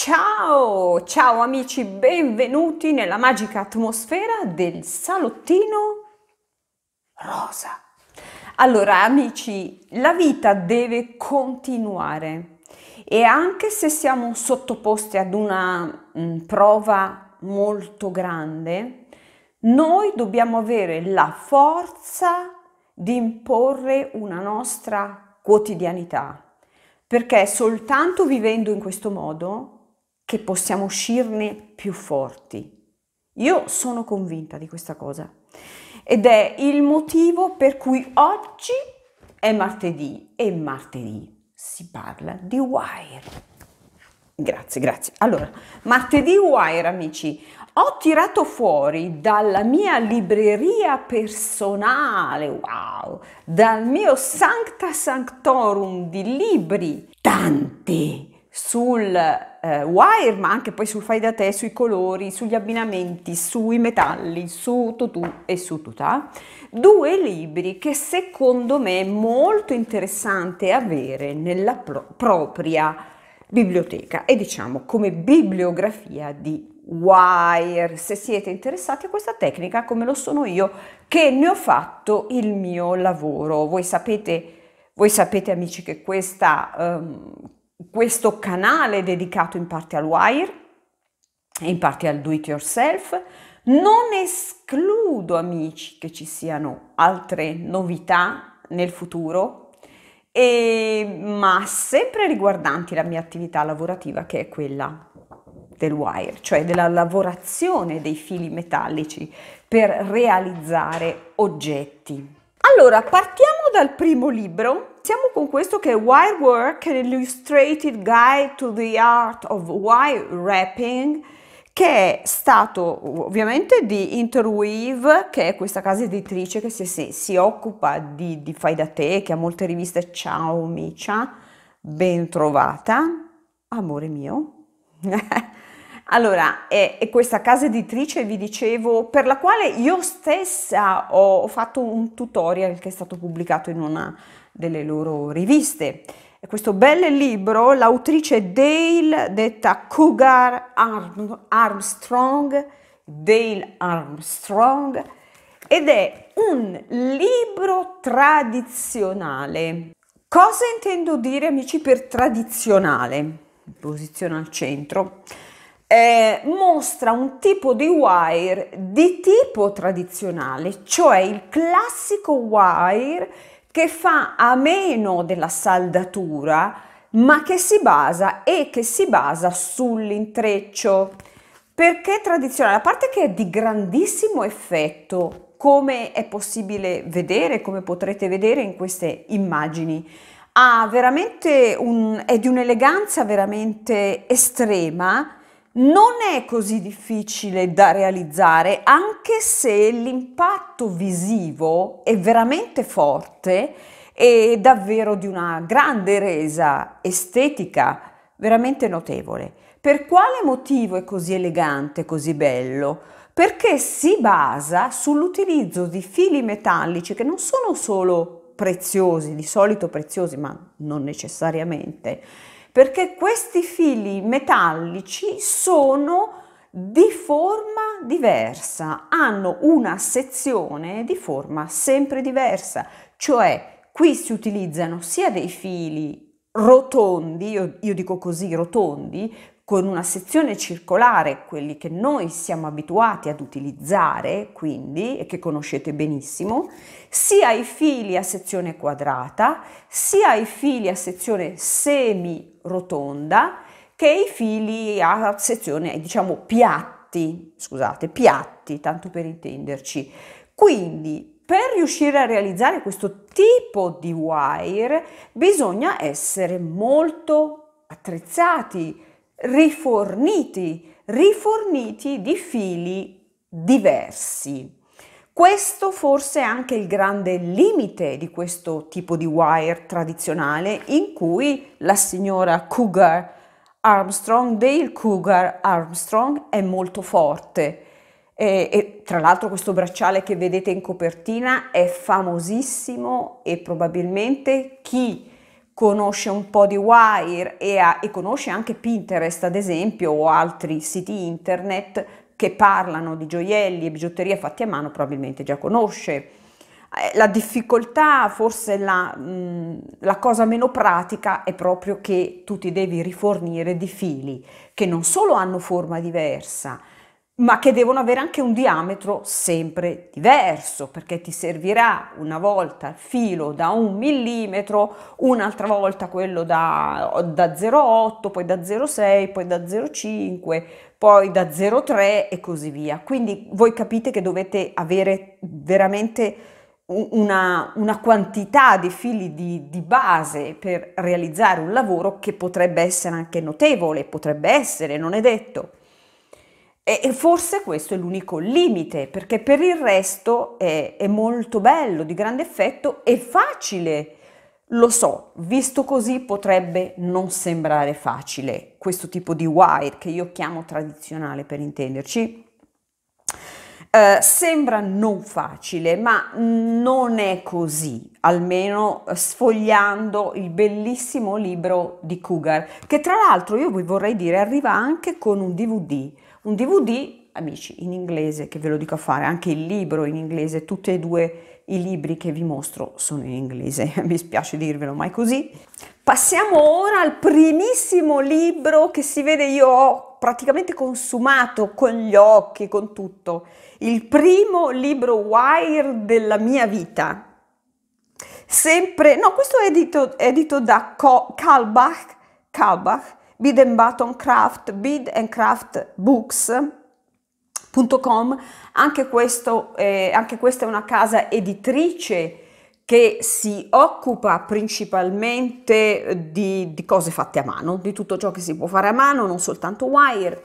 Ciao, ciao amici, benvenuti nella magica atmosfera del salottino rosa. Allora amici, la vita deve continuare e anche se siamo sottoposti ad una mh, mm, prova molto grande, noi dobbiamo avere la forza di imporre una nostra quotidianità, perché soltanto vivendo in questo modo che possiamo uscirne più forti. Io sono convinta di questa cosa ed è il motivo per cui oggi è martedì e martedì si parla di wire. Grazie, grazie. Allora, martedì wire amici, ho tirato fuori dalla mia libreria personale, wow, dal mio Sancta Sanctorum di libri, tante sul eh, wire, ma anche poi sul fai da te, sui colori, sugli abbinamenti, sui metalli, su tutù e su tutà. Due libri che secondo me è molto interessante avere nella pro- propria biblioteca e diciamo come bibliografia di wire, se siete interessati a questa tecnica come lo sono io che ne ho fatto il mio lavoro. Voi sapete, voi sapete amici che questa um, questo canale dedicato in parte al wire e in parte al do it yourself. Non escludo, amici, che ci siano altre novità nel futuro, e, ma sempre riguardanti la mia attività lavorativa che è quella del wire, cioè della lavorazione dei fili metallici per realizzare oggetti. Allora, partiamo dal primo libro. Siamo con questo che è Wire Work, an Illustrated Guide to the Art of Wire Wrapping, che è stato ovviamente di Interweave, che è questa casa editrice che si, si, si occupa di, di, fai da te, che ha molte riviste. Ciao Micia, ben trovata, amore mio. Allora, è, eh, è, questa casa editrice, vi dicevo, per la quale io stessa ho, ho fatto un tutorial che è stato pubblicato in una delle loro riviste. E questo bel libro, l'autrice Dale, detta Cougar Armstrong, Dale Armstrong, ed è un libro tradizionale. Cosa intendo dire, amici, per tradizionale? Posizione al centro eh, mostra un tipo di wire di tipo tradizionale, cioè il classico wire che fa a meno della saldatura, ma che si basa e che si basa sull'intreccio. Perché tradizionale? A parte che è di grandissimo effetto, come è possibile vedere, come potrete vedere in queste immagini. Ha veramente un, è di un'eleganza veramente estrema, non è così difficile da realizzare, anche se l'impatto visivo è veramente forte e davvero di una grande resa estetica veramente notevole. Per quale motivo è così elegante, così bello? Perché si basa sull'utilizzo di fili metallici che non sono solo preziosi, di solito preziosi, ma non necessariamente perché questi fili metallici sono di forma diversa, hanno una sezione di forma sempre diversa, cioè qui si utilizzano sia dei fili rotondi, io, io dico così rotondi, con una sezione circolare, quelli che noi siamo abituati ad utilizzare, quindi, e che conoscete benissimo, sia i fili a sezione quadrata, sia i fili a sezione semi-rotonda, che i fili a sezione, diciamo, piatti, scusate, piatti, tanto per intenderci. Quindi, per riuscire a realizzare questo tipo di wire bisogna essere molto attrezzati, riforniti, riforniti di fili diversi. Questo forse è anche il grande limite di questo tipo di wire tradizionale in cui la signora Cougar Armstrong, Dale Cougar Armstrong, è molto forte. E, e, tra l'altro questo bracciale che vedete in copertina è famosissimo e probabilmente chi conosce un po' di Wire e, ha, e, conosce anche Pinterest, ad esempio, o altri siti internet che parlano di gioielli e bigiotteria fatti a mano, probabilmente già conosce. Eh, la difficoltà, forse la, mh, la cosa meno pratica è proprio che tu ti devi rifornire di fili che non solo hanno forma diversa, ma che devono avere anche un diametro sempre diverso, perché ti servirà una volta il filo da un millimetro, un'altra volta quello da, da 0,8, poi da 0,6, poi da 0,5, poi da 0,3 e così via. Quindi voi capite che dovete avere veramente una, una quantità di fili di, di base per realizzare un lavoro che potrebbe essere anche notevole, potrebbe essere, non è detto. E forse questo è l'unico limite, perché per il resto è, è, molto bello, di grande effetto, e facile. Lo so, visto così potrebbe non sembrare facile questo tipo di wire, che io chiamo tradizionale per intenderci. Eh, sembra non facile, ma non è così, almeno sfogliando il bellissimo libro di Cougar, che tra l'altro io vi vorrei dire arriva anche con un DVD un DVD, amici, in inglese, che ve lo dico a fare, anche il libro in inglese, tutti e due i libri che vi mostro sono in inglese, mi spiace dirvelo ma è così. Passiamo ora al primissimo libro che si vede io ho praticamente consumato con gli occhi, con tutto. Il primo libro wire della mia vita. Sempre, no, questo è edito, edito da Kalbach, Kalbach Bid and Button Craft, Bid and Craft Books, anche, questo, eh, anche, questa è una casa editrice che si occupa principalmente eh, di, di, cose fatte a mano, di tutto ciò che si può fare a mano, non soltanto wire.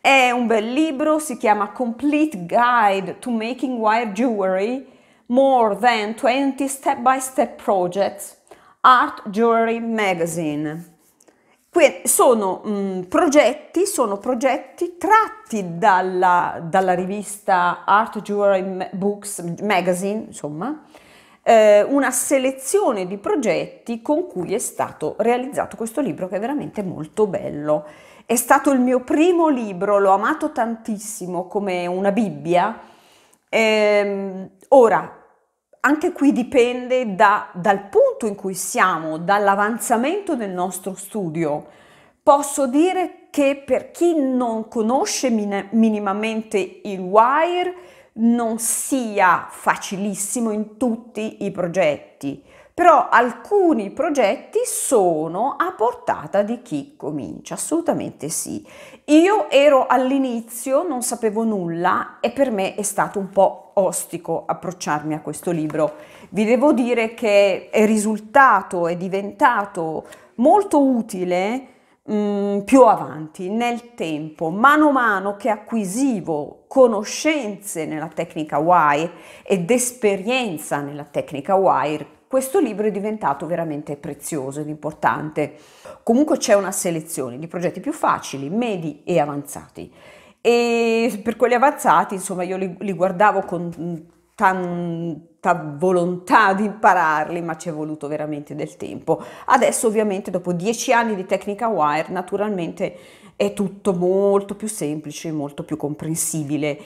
È un bel libro, si chiama Complete Guide to Making Wire Jewelry, More Than 20 Step by Step Projects, Art Jewelry Magazine. Que sono mh, mm, progetti, sono progetti tratti dalla, dalla rivista Art Jewelry Books Magazine, insomma, eh, una selezione di progetti con cui è stato realizzato questo libro che è veramente molto bello. È stato il mio primo libro, l'ho amato tantissimo come una Bibbia. Eh, ora, anche qui dipende da, dal punto in cui siamo, dall'avanzamento del nostro studio. Posso dire che per chi non conosce min- minimamente il wire non sia facilissimo in tutti i progetti però alcuni progetti sono a portata di chi comincia, assolutamente sì. Io ero all'inizio, non sapevo nulla e per me è stato un po' ostico approcciarmi a questo libro. Vi devo dire che è risultato, è diventato molto utile mh, mm, più avanti nel tempo, mano a mano che acquisivo conoscenze nella tecnica wire ed esperienza nella tecnica wire questo libro è diventato veramente prezioso ed importante. Comunque c'è una selezione di progetti più facili, medi e avanzati. E per quelli avanzati, insomma, io li, li guardavo con tanta volontà di impararli, ma ci è voluto veramente del tempo. Adesso ovviamente dopo dieci anni di tecnica wire, naturalmente è tutto molto più semplice, molto più comprensibile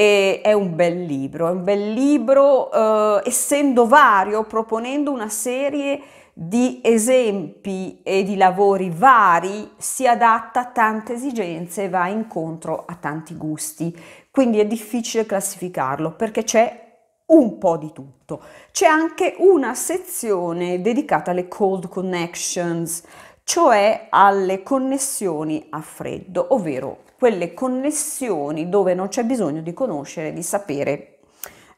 e è un bel libro, è un bel libro eh, essendo vario, proponendo una serie di esempi e di lavori vari, si adatta a tante esigenze e va incontro a tanti gusti. Quindi è difficile classificarlo perché c'è un po' di tutto. C'è anche una sezione dedicata alle cold connections, cioè alle connessioni a freddo, ovvero quelle connessioni dove non c'è bisogno di conoscere, di sapere,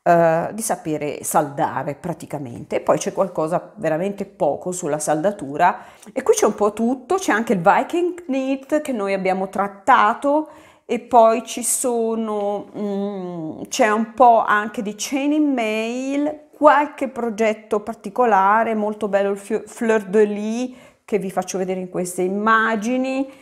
eh, di sapere saldare praticamente. poi c'è qualcosa veramente poco sulla saldatura e qui c'è un po' tutto, c'è anche il Viking Knit che noi abbiamo trattato e poi ci sono, mm, c'è un po' anche di chaining mail, qualche progetto particolare, molto bello il Fleur de Lis che vi faccio vedere in queste immagini,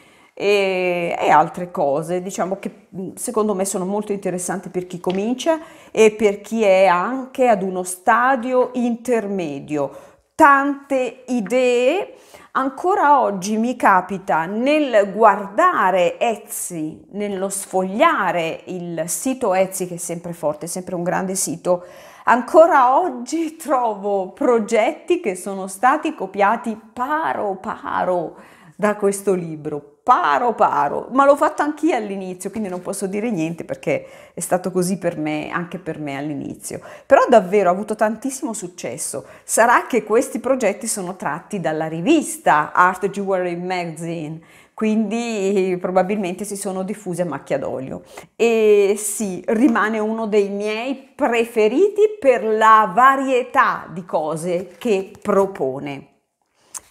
e, e, altre cose, diciamo che secondo me sono molto interessanti per chi comincia e per chi è anche ad uno stadio intermedio. Tante idee, ancora oggi mi capita nel guardare Etsy, nello sfogliare il sito Etsy che è sempre forte, è sempre un grande sito, Ancora oggi trovo progetti che sono stati copiati paro paro da questo libro, paro paro, ma l'ho fatto anch'io all'inizio, quindi non posso dire niente perché è stato così per me, anche per me all'inizio. Però davvero ha avuto tantissimo successo. Sarà che questi progetti sono tratti dalla rivista Art Jewelry Magazine, quindi probabilmente si sono diffusi a macchia d'olio. E sì, rimane uno dei miei preferiti per la varietà di cose che propone.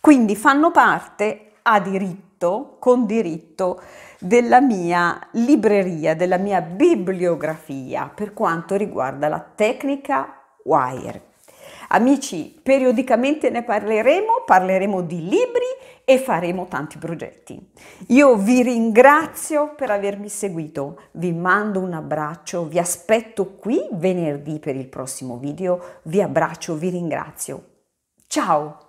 Quindi fanno parte a diritto diritto, con diritto della mia libreria, della mia bibliografia per quanto riguarda la tecnica wire. Amici, periodicamente ne parleremo, parleremo di libri e faremo tanti progetti. Io vi ringrazio per avermi seguito, vi mando un abbraccio, vi aspetto qui venerdì per il prossimo video, vi abbraccio, vi ringrazio. Ciao!